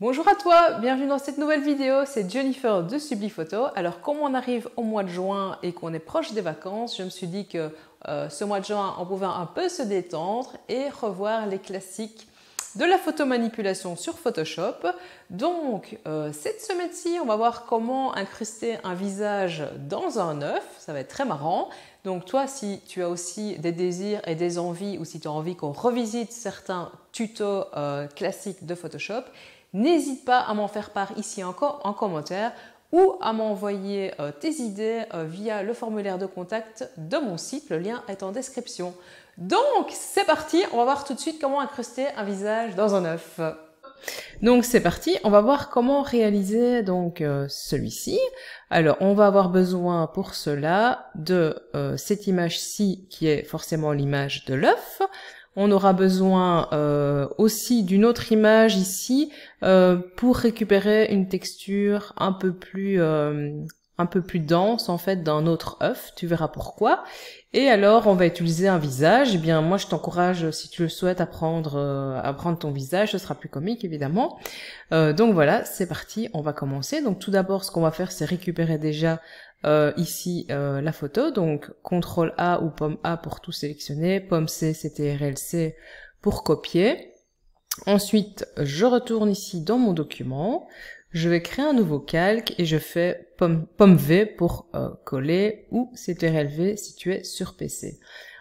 Bonjour à toi, bienvenue dans cette nouvelle vidéo, c'est Jennifer de Photo. Alors comme on arrive au mois de juin et qu'on est proche des vacances, je me suis dit que euh, ce mois de juin, on pouvait un peu se détendre et revoir les classiques de la photomanipulation sur Photoshop. Donc euh, cette semaine-ci, on va voir comment incruster un visage dans un œuf, ça va être très marrant. Donc toi, si tu as aussi des désirs et des envies ou si tu as envie qu'on revisite certains tutos euh, classiques de Photoshop, N'hésite pas à m'en faire part ici encore en commentaire ou à m'envoyer euh, tes idées euh, via le formulaire de contact de mon site. Le lien est en description. Donc, c'est parti, on va voir tout de suite comment incruster un visage dans un œuf. Donc c'est parti, on va voir comment réaliser donc euh, celui-ci. Alors on va avoir besoin pour cela de cette image-ci qui est forcément l'image de l'œuf, on aura besoin euh, aussi d'une autre image ici euh, pour récupérer une texture un peu plus euh, un peu plus dense en fait d'un autre œuf. Tu verras pourquoi. Et alors on va utiliser un visage. Eh bien moi je t'encourage si tu le souhaites à à prendre ton visage. Ce sera plus comique évidemment. donc voilà, c'est parti. On va commencer. Donc tout d'abord ce qu'on va faire c'est récupérer déjà euh, ici euh, la photo, donc CTRL A ou pomme A pour tout sélectionner, pomme C, CTRL-C pour copier. Ensuite, je retourne ici dans mon document, je vais créer un nouveau calque et je fais pomme, V pour euh, coller ou CTRL-V si tu es sur PC.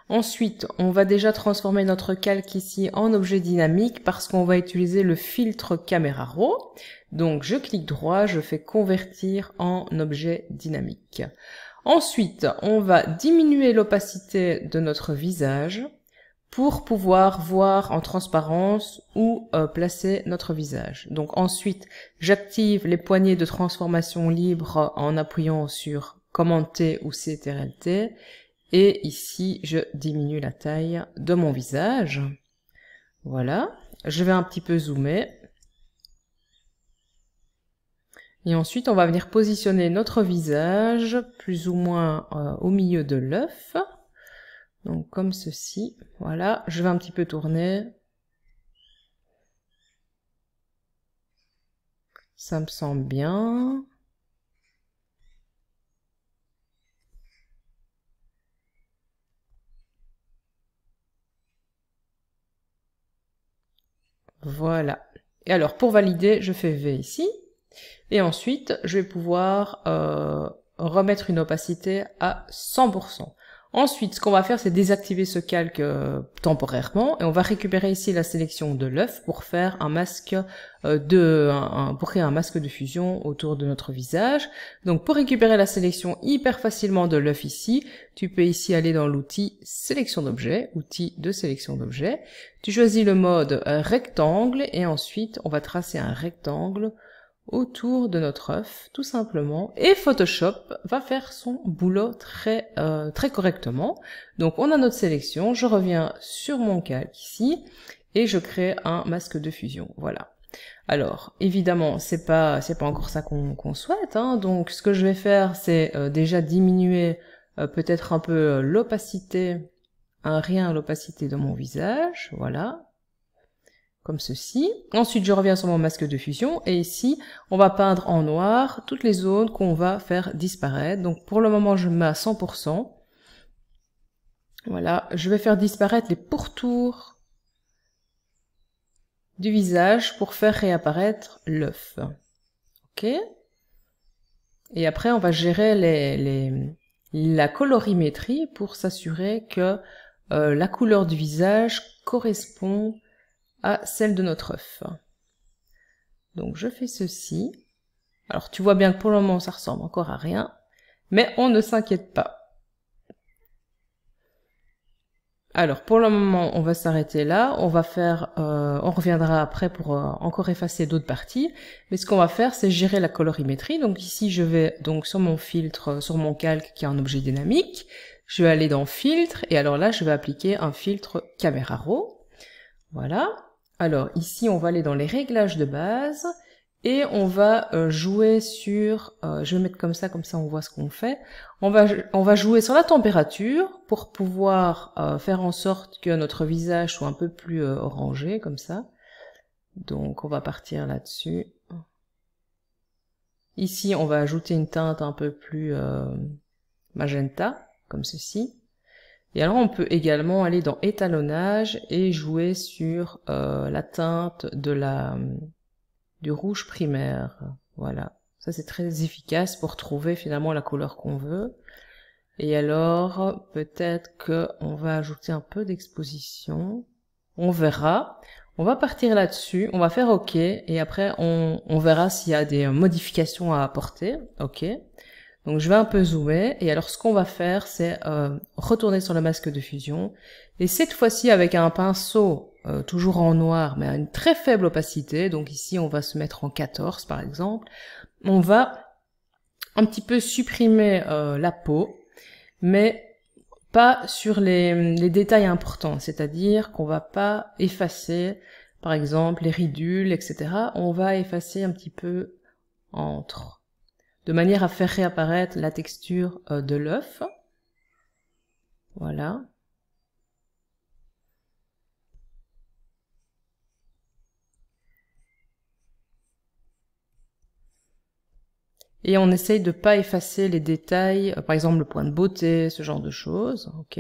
Ensuite, on va déjà transformer notre calque ici en objet dynamique parce qu'on va utiliser le filtre caméra raw. Donc je clique droit, je fais convertir en objet dynamique. Ensuite, on va diminuer l'opacité de notre visage pour pouvoir voir en transparence où euh, placer notre visage. Donc ensuite, j'active les poignées de transformation libre en appuyant sur commenter ou CTRLT et ici, je diminue la taille de mon visage. Voilà. Je vais un petit peu zoomer. Et ensuite, on va venir positionner notre visage plus ou moins euh, au milieu de l'œuf. Donc comme ceci. Voilà, je vais un petit peu tourner. Ça me semble bien. Voilà. Et alors, pour valider, je fais V ici. Et ensuite, je vais pouvoir euh, remettre une opacité à 100%. Ensuite, ce qu'on va faire, c'est désactiver ce calque euh, temporairement et on va récupérer ici la sélection de l'œuf pour faire un masque euh, de, pour créer un masque de fusion autour de notre visage. Donc, pour récupérer la sélection hyper facilement de l'œuf ici, tu peux ici aller dans l'outil sélection d'objets, outil de sélection d'objets. Tu choisis le mode euh, rectangle et ensuite, on va tracer un rectangle autour de notre œuf, tout simplement. Et Photoshop va faire son boulot très, euh, très correctement. Donc on a notre sélection, je reviens sur mon calque ici, et je crée un masque de fusion, voilà. Alors, évidemment, c'est pas c'est pas encore ça qu'on souhaite, hein. donc ce que je vais faire, c'est euh, déjà diminuer euh, peut-être un peu l'opacité, un rien à l'opacité de mon visage, voilà, comme ceci. Ensuite, je reviens sur mon masque de fusion et ici, on va peindre en noir toutes les zones qu'on va faire disparaître. Donc pour le moment, je mets à 100%. Voilà, je vais faire disparaître les pourtours du visage pour faire réapparaître l'œuf. Ok Et après, on va gérer les, les, la colorimétrie pour s'assurer que euh, la couleur du visage correspond à celle de notre œuf. Donc je fais ceci. Alors tu vois bien que pour le moment ça ressemble encore à rien, mais on ne s'inquiète pas. Alors pour le moment on va s'arrêter là, on va faire, euh, on reviendra après pour euh, encore effacer d'autres parties, mais ce qu'on va faire c'est gérer la colorimétrie. Donc ici je vais donc sur mon filtre, euh, sur mon calque qui est un objet dynamique, je vais aller dans filtre et alors là je vais appliquer un filtre caméra raw. Voilà. Alors ici, on va aller dans les réglages de base et on va euh, jouer sur, euh, je vais mettre comme ça, comme ça on voit ce qu'on fait. On va, on va jouer sur la température pour pouvoir euh, faire en sorte que notre visage soit un peu plus orangé, comme ça. Donc on va partir là-dessus. Ici, on va ajouter une teinte un peu plus magenta, comme ceci. Et alors on peut également aller dans étalonnage et jouer sur euh, la teinte de la, euh, du rouge primaire. Voilà, ça c'est très efficace pour trouver finalement la couleur qu'on veut. Et alors peut-être que on va ajouter un peu d'exposition. On verra. On va partir là-dessus, on va faire OK, et après on, on verra s'il y a des modifications à apporter. OK. Donc je vais un peu zoomer et alors ce qu'on va faire c'est euh, retourner sur le masque de fusion et cette fois-ci avec un pinceau euh, toujours en noir mais à une très faible opacité, donc ici on va se mettre en 14 par exemple, on va un petit peu supprimer euh, la peau mais pas sur les, les détails importants, c'est-à-dire qu'on va pas effacer par exemple les ridules etc, on va effacer un petit peu entre de manière à faire réapparaître la texture euh, de l'œuf. Voilà. Et on essaye de pas effacer les détails, euh, par exemple le point de beauté, ce genre de choses. Ok.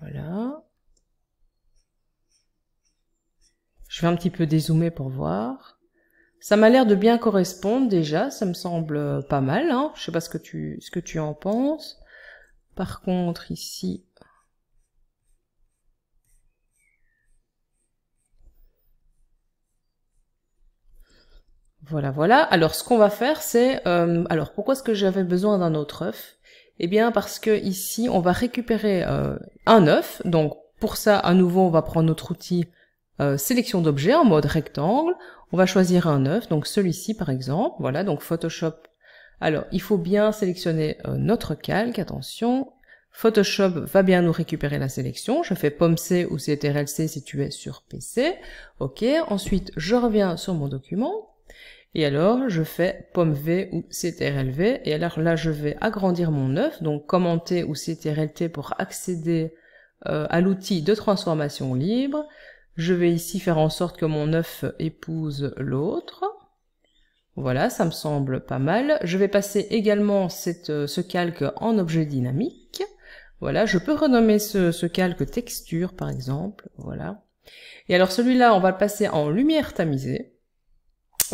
Voilà. Je vais un petit peu dézoomer pour voir. Ça m'a l'air de bien correspondre déjà, ça me semble euh, pas mal. Hein. Je sais pas ce que tu ce que tu en penses. Par contre ici, Voilà, voilà. Alors, ce qu'on va faire, c'est... Euh, alors, pourquoi est-ce que j'avais besoin d'un autre œuf Eh bien, parce que ici, on va récupérer euh, un œuf. Donc, pour ça, à nouveau, on va prendre notre outil euh, sélection d'objets en mode rectangle. On va choisir un œuf, donc celui-ci par exemple. Voilà, donc Photoshop. Alors, il faut bien sélectionner euh, notre calque, attention. Photoshop va bien nous récupérer la sélection. Je fais C ou C si tu es sur PC. OK, ensuite je reviens sur mon document. Et alors, je fais V ou CTRLV. Et alors là, je vais agrandir mon œuf, donc commenter ou T pour accéder euh, à l'outil de transformation libre. Je vais ici faire en sorte que mon œuf épouse l'autre. Voilà, ça me semble pas mal. Je vais passer également cette, euh, ce calque en objet dynamique. Voilà, je peux renommer ce, ce calque texture, par exemple. Voilà. Et alors celui-là, on va le passer en lumière tamisée.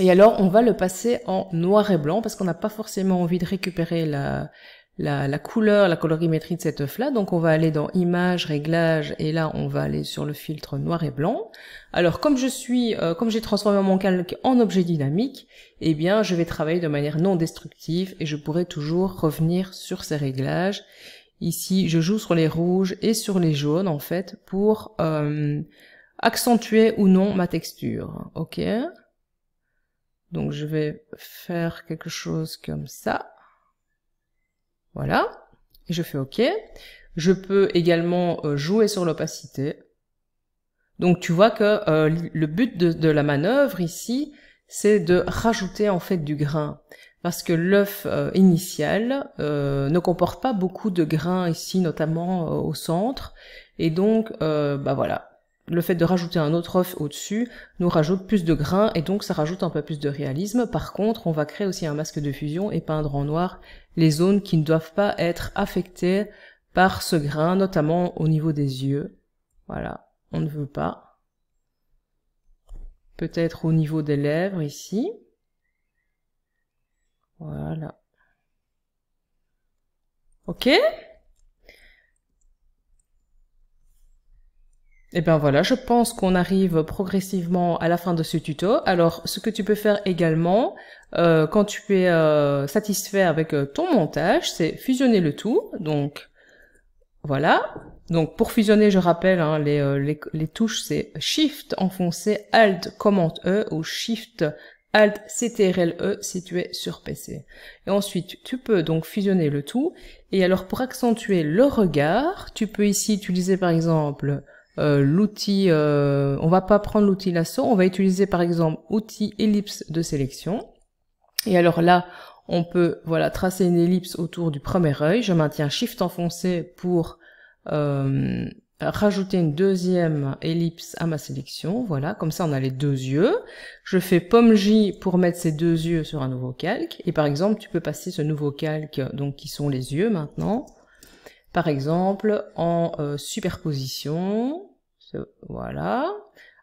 Et alors, on va le passer en noir et blanc parce qu'on n'a pas forcément envie de récupérer la, la, couleur, la colorimétrie de cette œuf-là. Donc on va aller dans image Réglages, et là on va aller sur le filtre noir et blanc. Alors comme je suis, euh, comme j'ai transformé mon calque en objet dynamique, eh bien je vais travailler de manière non destructive et je pourrai toujours revenir sur ces réglages. Ici je joue sur les rouges et sur les jaunes en fait pour euh, accentuer ou non ma texture. Ok donc je vais faire quelque chose comme ça. Voilà. Et je fais OK. Je peux également euh, jouer sur l'opacité. Donc tu vois que euh, le but de, la manœuvre ici, c'est de rajouter en fait du grain. Parce que l'œuf euh, initial ne comporte pas beaucoup de grains ici, notamment au centre. Et donc, bah voilà, le fait de rajouter un autre œuf au-dessus nous rajoute plus de grains et donc ça rajoute un peu plus de réalisme. Par contre, on va créer aussi un masque de fusion et peindre en noir les zones qui ne doivent pas être affectées par ce grain, notamment au niveau des yeux. Voilà, on ne veut pas. Peut-être au niveau des lèvres ici. Voilà. Ok Et eh bien voilà, je pense qu'on arrive progressivement à la fin de ce tuto. Alors, ce que tu peux faire également, euh, quand tu es euh, satisfait avec euh, ton montage, c'est fusionner le tout. Donc, voilà. Donc, pour fusionner, je rappelle, hein, les, touches, c'est Shift enfoncé, Alt Command E ou Shift Alt CTRL E si tu es sur PC. Et ensuite, tu peux donc fusionner le tout. Et alors, pour accentuer le regard, tu peux ici utiliser par exemple euh, l'outil, euh, on va pas prendre l'outil lasso, on va utiliser par exemple outil ellipse de sélection. Et alors là, on peut voilà tracer une ellipse autour du premier œil. Je maintiens Shift enfoncé pour euh, rajouter une deuxième ellipse à ma sélection. Voilà, comme ça on a les deux yeux. Je fais pomme J pour mettre ces deux yeux sur un nouveau calque. Et par exemple, tu peux passer ce nouveau calque, donc qui sont les yeux maintenant, par exemple, en euh, superposition, voilà.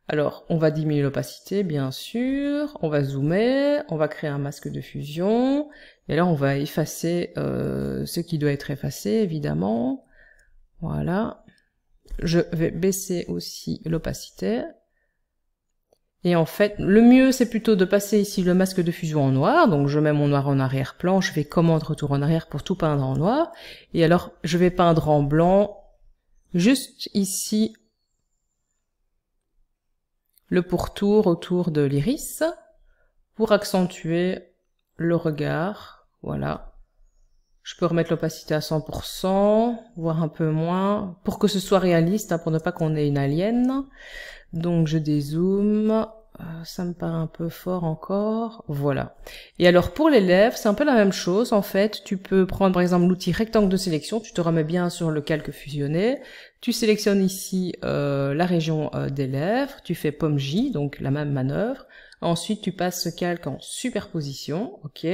Alors, on va diminuer l'opacité, bien sûr, on va zoomer, on va créer un masque de fusion, et là, on va effacer euh, ce qui doit être effacé, évidemment. Voilà. Je vais baisser aussi l'opacité, et en fait, le mieux, c'est plutôt de passer ici le masque de fusion en noir. Donc, je mets mon noir en arrière-plan, je fais commande retour en arrière pour tout peindre en noir. Et alors, je vais peindre en blanc juste ici le pourtour autour de l'iris pour accentuer le regard. Voilà. Je peux remettre l'opacité à 100%, voire un peu moins, pour que ce soit réaliste, hein, pour ne pas qu'on ait une alien. Donc je dézoome, euh, ça me paraît un peu fort encore, voilà. Et alors pour les lèvres, c'est un peu la même chose en fait, tu peux prendre par exemple l'outil rectangle de sélection, tu te remets bien sur le calque fusionné, tu sélectionnes ici euh, la région euh, des lèvres, tu fais pomme J, donc la même manœuvre, Ensuite, tu passes ce calque en superposition, ok.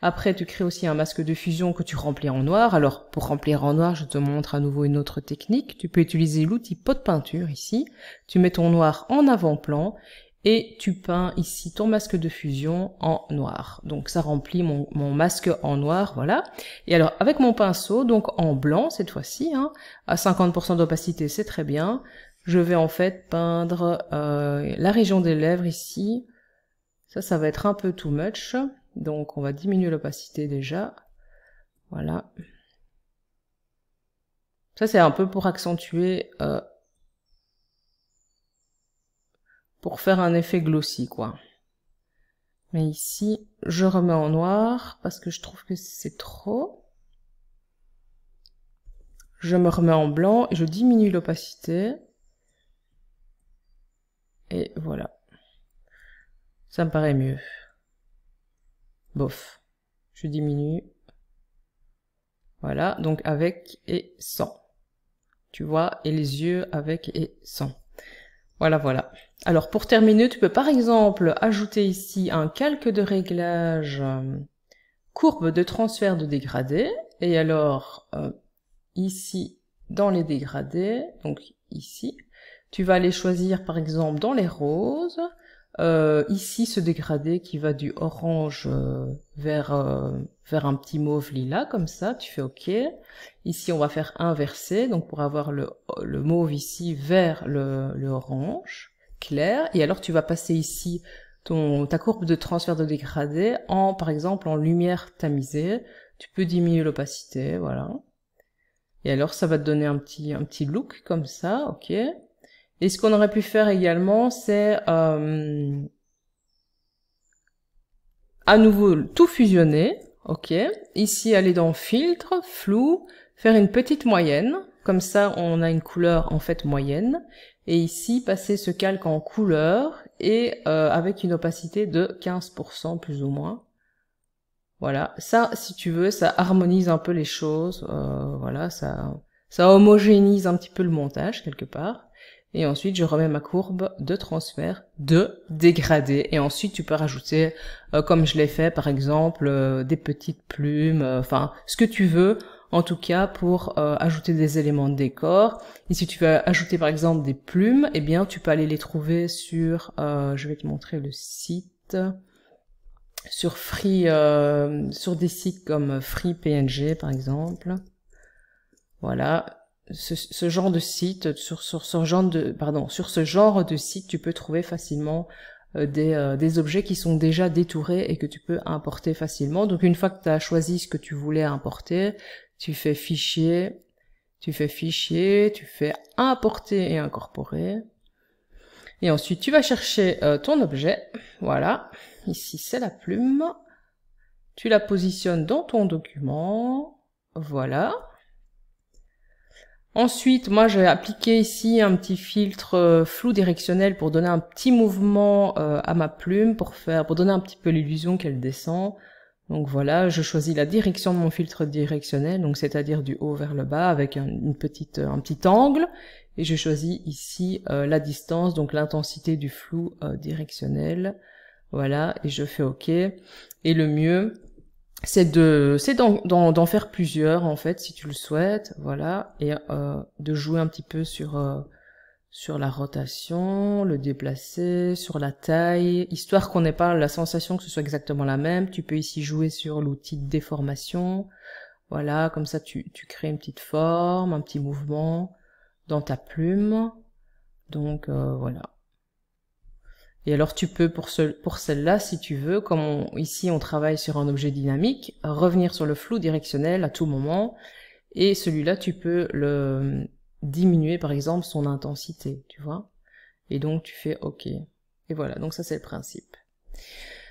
Après, tu crées aussi un masque de fusion que tu remplis en noir. Alors, pour remplir en noir, je te montre à nouveau une autre technique. Tu peux utiliser l'outil pot de peinture ici. Tu mets ton noir en avant-plan et tu peins ici ton masque de fusion en noir. Donc ça remplit mon, mon masque en noir, voilà. Et alors avec mon pinceau, donc en blanc cette fois-ci, hein, à 50% d'opacité c'est très bien, je vais en fait peindre euh, la région des lèvres ici, ça, ça va être un peu too much. Donc on va diminuer l'opacité déjà. Voilà. Ça, c'est un peu pour accentuer... Euh, pour faire un effet glossy, quoi. Mais ici, je remets en noir parce que je trouve que c'est trop. Je me remets en blanc et je diminue l'opacité. Et voilà. Ça me paraît mieux. Bof. Je diminue. Voilà, donc avec et sans. Tu vois, et les yeux avec et sans. Voilà, voilà. Alors pour terminer, tu peux par exemple ajouter ici un calque de réglage euh, courbe de transfert de dégradé. Et alors euh, ici, dans les dégradés, donc ici, tu vas aller choisir par exemple dans les roses, euh, ici, ce dégradé qui va du orange euh, vers, euh, vers un petit mauve lilas, comme ça, tu fais OK. Ici, on va faire inverser, donc pour avoir le, le mauve ici vers le, orange, clair. Et alors, tu vas passer ici ton, ta courbe de transfert de dégradé en, par exemple, en lumière tamisée. Tu peux diminuer l'opacité, voilà. Et alors, ça va te donner un petit, un petit look, comme ça, OK. Et ce qu'on aurait pu faire également, c'est euh, à nouveau tout fusionner. Ok. Ici, aller dans filtre, flou, faire une petite moyenne. Comme ça, on a une couleur en fait moyenne. Et ici, passer ce calque en couleur et euh, avec une opacité de 15% plus ou moins. Voilà, ça, si tu veux, ça harmonise un peu les choses, euh, voilà, ça, ça homogénise un petit peu le montage quelque part. Et ensuite, je remets ma courbe de transfert de dégradé. Et ensuite, tu peux rajouter, euh, comme je l'ai fait, par exemple, euh, des petites plumes, euh, enfin, ce que tu veux, en tout cas, pour ajouter des éléments de décor. Et si tu veux ajouter, par exemple, des plumes, eh bien, tu peux aller les trouver sur, je vais te montrer le site, sur Free, sur des sites comme Free PNG, par exemple. Voilà, ce, genre de site, sur, ce genre de, pardon, sur ce genre de site, tu peux trouver facilement euh, des, euh, des, objets qui sont déjà détourés et que tu peux importer facilement. Donc une fois que tu as choisi ce que tu voulais importer, tu fais fichier, tu fais fichier, tu fais importer et incorporer. Et ensuite tu vas chercher euh, ton objet. Voilà, ici c'est la plume. Tu la positionnes dans ton document. Voilà. Ensuite, moi, j'ai appliqué ici un petit filtre euh, flou directionnel pour donner un petit mouvement euh, à ma plume, pour faire, pour donner un petit peu l'illusion qu'elle descend. Donc voilà, je choisis la direction de mon filtre directionnel, donc c'est-à-dire du haut vers le bas avec un, une petite, euh, un petit angle, et je choisis ici la distance, donc l'intensité du flou directionnel. Voilà, et je fais OK. Et le mieux, c'est de c'est d'en faire plusieurs en fait si tu le souhaites voilà et euh, de jouer un petit peu sur euh, sur la rotation le déplacer sur la taille histoire qu'on n'ait pas la sensation que ce soit exactement la même tu peux ici jouer sur l'outil de déformation voilà comme ça tu, tu crées une petite forme un petit mouvement dans ta plume donc euh, voilà et alors tu peux pour, pour celle-là, si tu veux, comme ici on travaille sur un objet dynamique, revenir sur le flou directionnel à tout moment, et celui-là tu peux le diminuer par exemple son intensité, tu vois. Et donc tu fais OK. Et voilà, donc ça c'est le principe.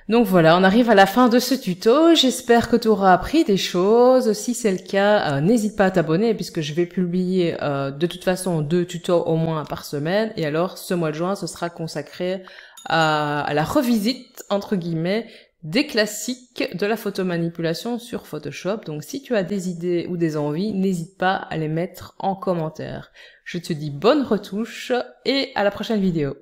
Donc voilà, on arrive à la fin de ce tuto. J'espère que tu auras appris des choses. Si c'est le cas, euh, n'hésite pas à t'abonner puisque je vais publier euh, de toute façon deux tutos au moins par semaine. Et alors, ce mois de juin, ce sera consacré à, la revisite, entre guillemets, des classiques de la photomanipulation sur Photoshop. Donc si tu as des idées ou des envies, n'hésite pas à les mettre en commentaire. Je te dis bonne retouche et à la prochaine vidéo.